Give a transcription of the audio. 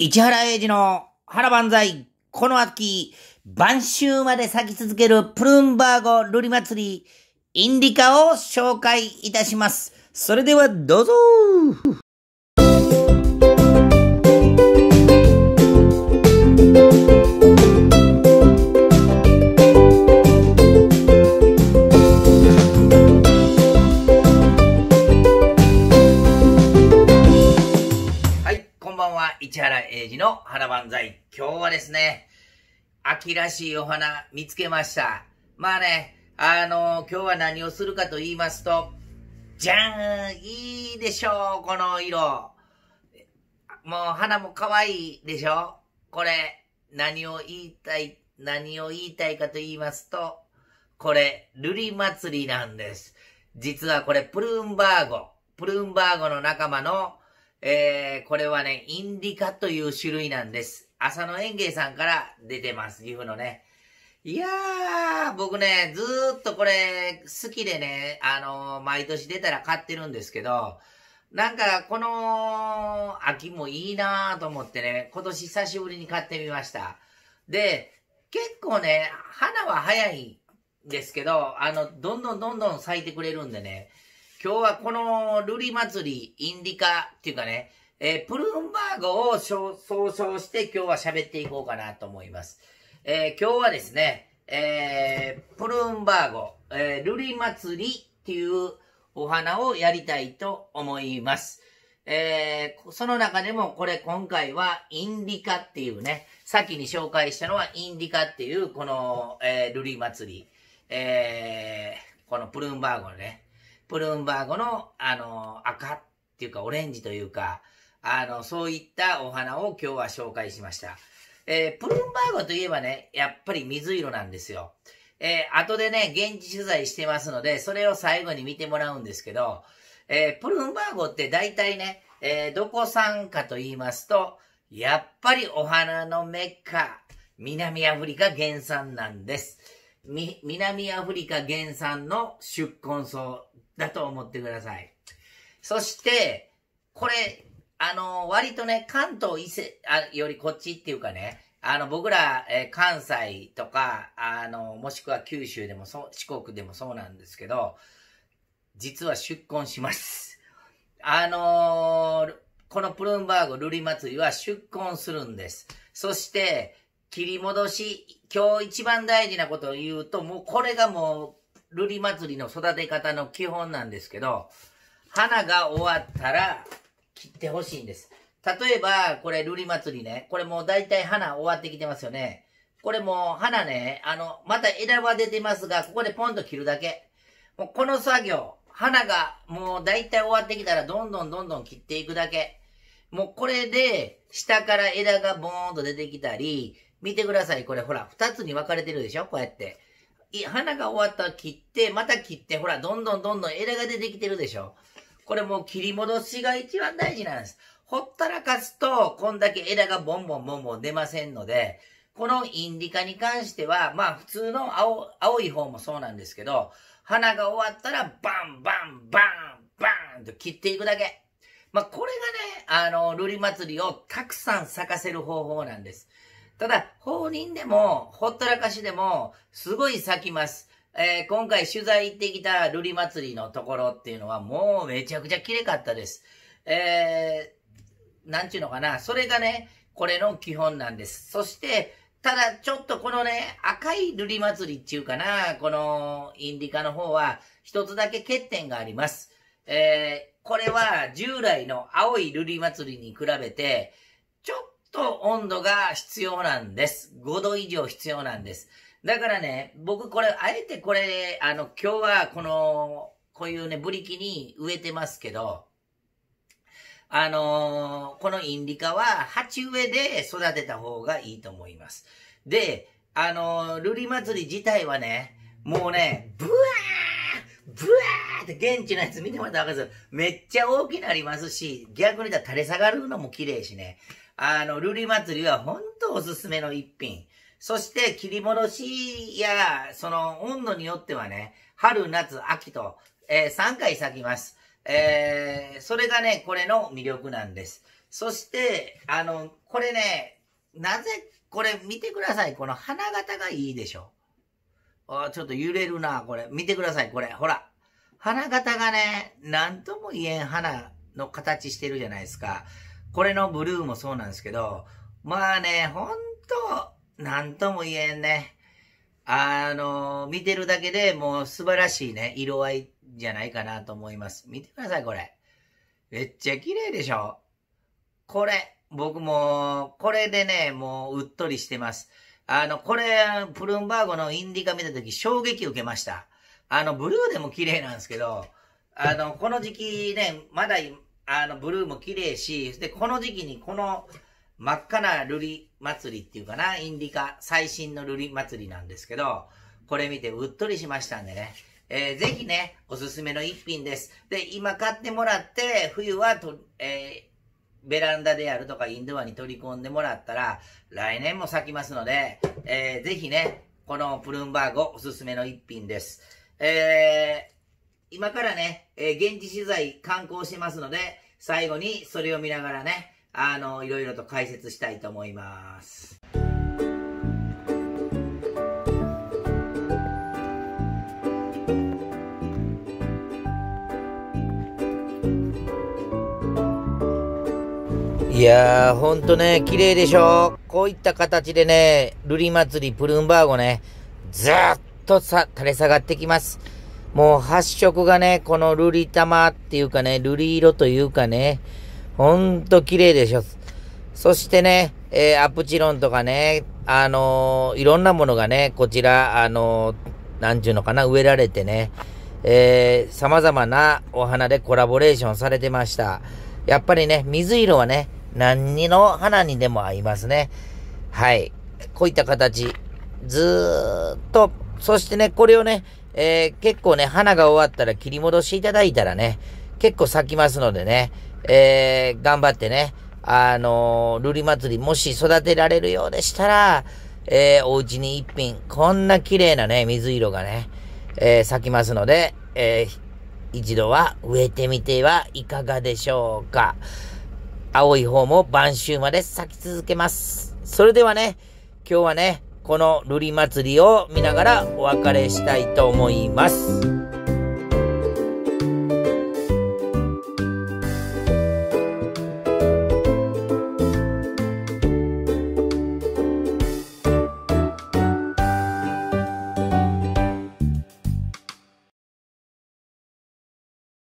市原英二の原万歳。この秋、晩秋まで咲き続けるプルンバーゴ瑠璃祭り、インディカを紹介いたします。それではどうぞんは、市原英二の花万歳。今日はですね、秋らしいお花見つけました。まあね、あのー、今日は何をするかと言いますと、じゃーんいいでしょうこの色もう花も可愛いでしょこれ、何を言いたい、何を言いたいかと言いますと、これ、瑠璃祭りなんです。実はこれ、プルーンバーゴ。プルーンバーゴの仲間のえー、これはね、インディカという種類なんです。浅野園芸さんから出てます、岐阜のね。いやー、僕ね、ずーっとこれ、好きでね、あのー、毎年出たら買ってるんですけど、なんか、この、秋もいいなーと思ってね、今年久しぶりに買ってみました。で、結構ね、花は早いんですけど、あの、どんどんどんどん咲いてくれるんでね、今日はこのルリ祭り、インディカっていうかね、えー、プルンバーゴを総称して今日は喋っていこうかなと思います。えー、今日はですね、えー、プルンバーゴ、えー、瑠璃祭りっていうお花をやりたいと思います。えー、その中でもこれ今回はインディカっていうね、先に紹介したのはインディカっていうこの、えー、ルリ祭り、えー、このプルーンバーゴのね、ブルームバーグの、あの、赤っていうかオレンジというか、あの、そういったお花を今日は紹介しました。えー、プルーバーグといえばね、やっぱり水色なんですよ。えー、後でね、現地取材してますので、それを最後に見てもらうんですけど、えー、プルーバーグって大体ね、えー、どこ産かと言いますと、やっぱりお花のメッカ、南アフリカ原産なんです。み、南アフリカ原産の宿根草だと思ってください。そして、これ、あの、割とね、関東伊勢あよりこっちっていうかね、あの、僕ら、えー、関西とか、あの、もしくは九州でもそう、四国でもそうなんですけど、実は出婚します。あのー、このプルンバーグ瑠璃祭りは出婚するんです。そして、切り戻し、今日一番大事なことを言うと、もうこれがもう瑠璃祭りの育て方の基本なんですけど、花が終わったら切ってほしいんです。例えば、これ、瑠璃祭りね。これもう大体花終わってきてますよね。これもう花ね、あの、また枝は出てますが、ここでポンと切るだけ。もうこの作業、花がもう大体終わってきたらどんどんどんどん切っていくだけ。もうこれで、下から枝がボーンと出てきたり、見てください。これほら、二つに分かれてるでしょこうやって。花が終わったら切って、また切って、ほら、どんどんどんどん枝が出てきてるでしょ。これもう切り戻しが一番大事なんです。ほったらかすと、こんだけ枝がボンボンボンボン出ませんので、このインディカに関しては、まあ普通の青青い方もそうなんですけど、花が終わったらバンバンバンバンと切っていくだけ。まあこれがね、あの、瑠璃祭りをたくさん咲かせる方法なんです。ただ、法人でも、ほったらかしでも、すごい咲きます。えー、今回取材行ってきた瑠璃祭りのところっていうのは、もうめちゃくちゃ綺麗かったです。えー、なんちゅうのかな、それがね、これの基本なんです。そして、ただちょっとこのね、赤い瑠璃祭りっていうかな、このインディカの方は、一つだけ欠点があります。えー、これは従来の青い瑠璃祭りに比べて、ちょっと温度が必要なんです。5度以上必要なんです。だからね、僕これ、あえてこれ、あの、今日はこの、こういうね、ブリキに植えてますけど、あのー、このインリカは鉢植えで育てた方がいいと思います。で、あのー、ルリ祭り自体はね、もうね、ブワーブワーって現地のやつ見てもらったらわかるめっちゃ大きなりますし、逆に言ったら垂れ下がるのも綺麗しね。あの、ルリ祭りは本当おすすめの一品。そして、切り戻しや、その温度によってはね、春、夏、秋と、えー、3回咲きます。えー、それがね、これの魅力なんです。そして、あの、これね、なぜ、これ見てください。この花形がいいでしょ。あちょっと揺れるな、これ。見てください、これ。ほら。花形がね、なんとも言えん花の形してるじゃないですか。これのブルーもそうなんですけど、まあね、ほんと、なんとも言えんね。あの、見てるだけでもう素晴らしいね、色合いじゃないかなと思います。見てください、これ。めっちゃ綺麗でしょこれ、僕も、これでね、もううっとりしてます。あの、これ、プルンバーゴのインディカ見た時衝撃受けました。あの、ブルーでも綺麗なんですけど、あの、この時期ね、まだあの、ブルーも綺麗し、で、この時期にこの真っ赤な瑠璃祭りっていうかな、インディカ、最新の瑠璃祭りなんですけど、これ見てうっとりしましたんでね。えー、ぜひね、おすすめの一品です。で、今買ってもらって、冬はと、えー、ベランダでやるとかインドアに取り込んでもらったら、来年も咲きますので、えー、ぜひね、このプルンバーグおすすめの一品です。えー今からね、えー、現地取材観光しますので、最後にそれを見ながらね、あの、いろいろと解説したいと思います。いやー、ほんとね、綺麗でしょう。こういった形でね、瑠璃祭りプルンバーゴね、ずっとさ、垂れ下がってきます。もう発色がね、この瑠璃玉っていうかね、瑠璃色というかね、ほんと綺麗でしょ。そしてね、えー、アプチロンとかね、あのー、いろんなものがね、こちら、あのー、なんちゅうのかな、植えられてね、えー、様々なお花でコラボレーションされてました。やっぱりね、水色はね、何の花にでも合いますね。はい。こういった形、ずーっと、そしてね、これをね、えー、結構ね、花が終わったら切り戻していただいたらね、結構咲きますのでね、えー、頑張ってね、あのー、ルリ祭りもし育てられるようでしたら、えー、お家に一品、こんな綺麗なね、水色がね、えー、咲きますので、えー、一度は植えてみてはいかがでしょうか。青い方も晩秋まで咲き続けます。それではね、今日はね、この瑠璃祭りを見ながらお別れしたいと思います。